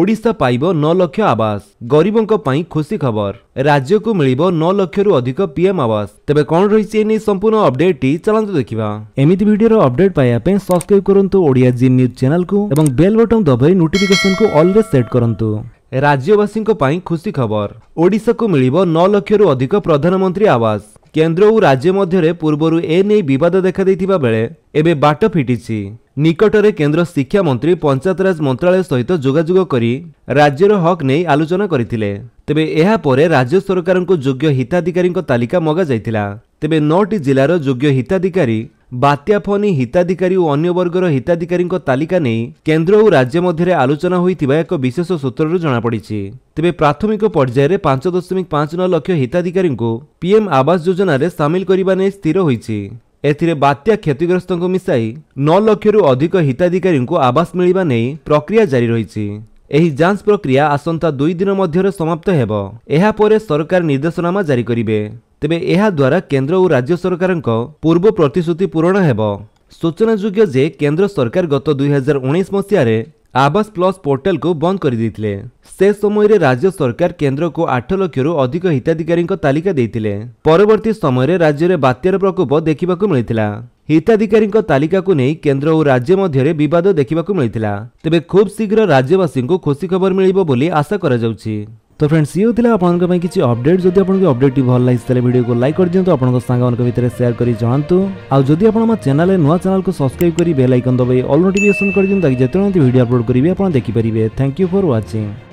ଓଡ଼ିଶା ପାଇବ ନଅ ଲକ୍ଷ ଆବାସ ଗରିବଙ୍କ ପାଇଁ ଖୁସି ଖବର ରାଜ୍ୟକୁ ମିଳିବ ନଅ ଲକ୍ଷରୁ ଅଧିକ ପିଏମ୍ ଆବାସ ତେବେ କ'ଣ ରହିଛି ଏ ନେଇ ସମ୍ପୂର୍ଣ୍ଣ ଅପଡେଟ୍ଟି ଚାଲନ୍ତୁ ଦେଖିବା ଏମିତି ଭିଡ଼ିଓର ଅପଡେଟ୍ ପାଇବା ପାଇଁ ସବସ୍କ୍ରାଇବ୍ କରନ୍ତୁ ଓଡ଼ିଆ ଜି ନ୍ୟୁଜ୍ ଚ୍ୟାନେଲକୁ ଏବଂ ବେଲ୍ ବଟନ୍ ଦବାଇ ନୋଟିଫିକେସନକୁ ଅଲ୍ରେ ସେଟ୍ କରନ୍ତୁ ରାଜ୍ୟବାସୀଙ୍କ ପାଇଁ ଖୁସି ଖବର ଓଡ଼ିଶାକୁ ମିଳିବ ନଅ ଲକ୍ଷରୁ ଅଧିକ ପ୍ରଧାନମନ୍ତ୍ରୀ ଆବାସ କେନ୍ଦ୍ର ଓ ରାଜ୍ୟ ମଧ୍ୟରେ ପୂର୍ବରୁ ଏ ନେଇ ବିବାଦ ଦେଖାଦେଇଥିବା ବେଳେ ଏବେ ବାଟ ଫିଟିଛି ନିକଟରେ କେନ୍ଦ୍ର ଶିକ୍ଷାମନ୍ତ୍ରୀ ପଞ୍ଚାୟତରାଜ ମନ୍ତ୍ରାଳୟ ସହିତ ଯୋଗାଯୋଗ କରି ରାଜ୍ୟର ହକ୍ ନେଇ ଆଲୋଚନା କରିଥିଲେ ତେବେ ଏହାପରେ ରାଜ୍ୟ ସରକାରଙ୍କୁ ଯୋଗ୍ୟ ହିତାଧିକାରୀଙ୍କ ତାଲିକା ମଗାଯାଇଥିଲା ତେବେ ନଅଟି ଜିଲ୍ଲାର ଯୋଗ୍ୟ ହିତାଧିକାରୀ ବାତ୍ୟା ଫନି ହିତାଧିକାରୀ ଓ ଅନ୍ୟ ବର୍ଗର ହିତାଧିକାରୀଙ୍କ ତାଲିକା ନେଇ କେନ୍ଦ୍ର ଓ ରାଜ୍ୟ ମଧ୍ୟରେ ଆଲୋଚନା ହୋଇଥିବା ଏକ ବିଶେଷ ସୂତ୍ରରୁ ଜଣାପଡ଼ିଛି ତେବେ ପ୍ରାଥମିକ ପର୍ଯ୍ୟାୟରେ ପାଞ୍ଚ ଦଶମିକ ପାଞ୍ଚ ନଅ ଲକ୍ଷ ହିତାଧିକାରୀଙ୍କୁ ପିଏମ୍ ଆବାସ ଯୋଜନାରେ ସାମିଲ କରିବା ନେଇ ସ୍ଥିର ହୋଇଛି ଏଥିରେ ବାତ୍ୟା କ୍ଷତିଗ୍ରସ୍ତଙ୍କୁ ମିଶାଇ ନଅ ଲକ୍ଷରୁ ଅଧିକ ହିତାଧିକାରୀଙ୍କୁ ଆବାସ ମିଳିବା ନେଇ ପ୍ରକ୍ରିୟା ଜାରି ରହିଛି ଏହି ଯାଞ୍ଚ ପ୍ରକ୍ରିୟା ଆସନ୍ତା ଦୁଇ ଦିନ ମଧ୍ୟରେ ସମାପ୍ତ ହେବ ଏହାପରେ ସରକାର ନିର୍ଦ୍ଦେଶନାମା ଜାରି କରିବେ ତେବେ ଏହାଦ୍ୱାରା କେନ୍ଦ୍ର ଓ ରାଜ୍ୟ ସରକାରଙ୍କ ପୂର୍ବ ପ୍ରତିଶ୍ରୁତି ପୂରଣ ହେବ ସୂଚନାଯୋଗ୍ୟ ଯେ କେନ୍ଦ୍ର ସରକାର ଗତ ଦୁଇହଜାର ଉଣେଇଶ ମସିହାରେ ଆବାସ ପ୍ଲସ୍ ପୋର୍ଟାଲକୁ ବନ୍ଦ କରିଦେଇଥିଲେ ସେ ସମୟରେ ରାଜ୍ୟ ସରକାର କେନ୍ଦ୍ରକୁ ଆଠ ଲକ୍ଷରୁ ଅଧିକ ହିତାଧିକାରୀଙ୍କ ତାଲିକା ଦେଇଥିଲେ ପରବର୍ତ୍ତୀ ସମୟରେ ରାଜ୍ୟରେ ବାତ୍ୟାର ପ୍ରକୋପ ଦେଖିବାକୁ ମିଳିଥିଲା ହିତାଧିକାରୀଙ୍କ ତାଲିକାକୁ ନେଇ କେନ୍ଦ୍ର ଓ ରାଜ୍ୟ ମଧ୍ୟରେ ବିବାଦ ଦେଖିବାକୁ ମିଳିଥିଲା ତେବେ ଖୁବ୍ ଶୀଘ୍ର ରାଜ୍ୟବାସୀଙ୍କୁ ଖୁସି ଖବର ମିଳିବ ବୋଲି ଆଶା କରାଯାଉଛି তো ফ্রেন্ডস ইয়ে হলে আপনার কিছু অপডেট যদি আপনার অপডেটটি ভাল লাগি তাহলে ভিডিওকে লাইক করে দিও আপনার সাংমান ভিতরে সেয়ার করে জনাতু আদি আপনার আমার চ্যানেলে নয় চ্যানেলকে সবসক্রাইব করে বেল আইকন দবাই অল নোটিফিকেসন করে দিও তাকে যেতে ভিডিও আপলোড করবে আপনার দেখিপারে থ্যাংক ইউ ফর ওয়াচিং